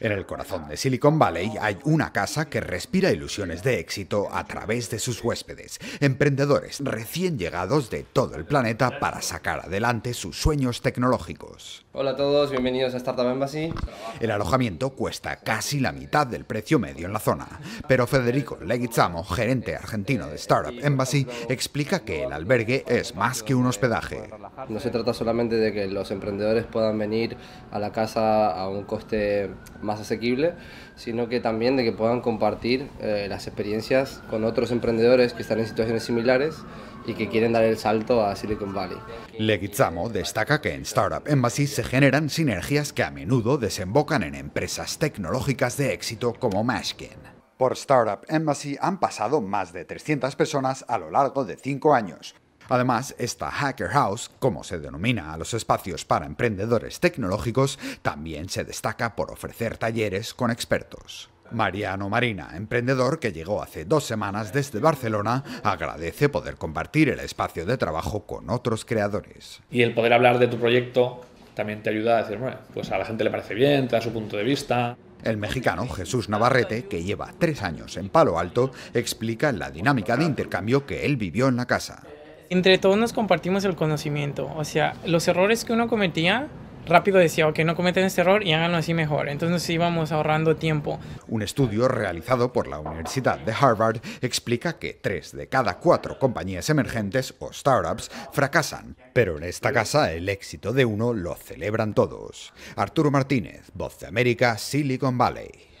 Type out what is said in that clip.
En el corazón de Silicon Valley hay una casa que respira ilusiones de éxito a través de sus huéspedes, emprendedores recién llegados de todo el planeta para sacar adelante sus sueños tecnológicos. Hola a todos, bienvenidos a Startup Embassy. El alojamiento cuesta casi la mitad del precio medio en la zona, pero Federico Leguizamo, gerente argentino de Startup Embassy, explica que el albergue es más que un hospedaje. No se trata solamente de que los emprendedores puedan venir a la casa a un coste más asequible, sino que también de que puedan compartir eh, las experiencias con otros emprendedores que están en situaciones similares y que quieren dar el salto a Silicon Valley. Leguizamo destaca que en Startup Embassy se generan sinergias que a menudo desembocan en empresas tecnológicas de éxito como Mashkin. Por Startup Embassy han pasado más de 300 personas a lo largo de cinco años, Además, esta Hacker House, como se denomina a los espacios para emprendedores tecnológicos, también se destaca por ofrecer talleres con expertos. Mariano Marina, emprendedor que llegó hace dos semanas desde Barcelona, agradece poder compartir el espacio de trabajo con otros creadores. Y el poder hablar de tu proyecto también te ayuda a decir, bueno, pues a la gente le parece bien, te da su punto de vista. El mexicano Jesús Navarrete, que lleva tres años en Palo Alto, explica la dinámica de intercambio que él vivió en la casa entre todos nos compartimos el conocimiento. O sea, los errores que uno cometía, rápido decía, ok, no cometen este error y háganlo así mejor. Entonces nos íbamos ahorrando tiempo. Un estudio realizado por la Universidad de Harvard explica que tres de cada cuatro compañías emergentes o startups fracasan, pero en esta casa el éxito de uno lo celebran todos. Arturo Martínez, Voz de América, Silicon Valley.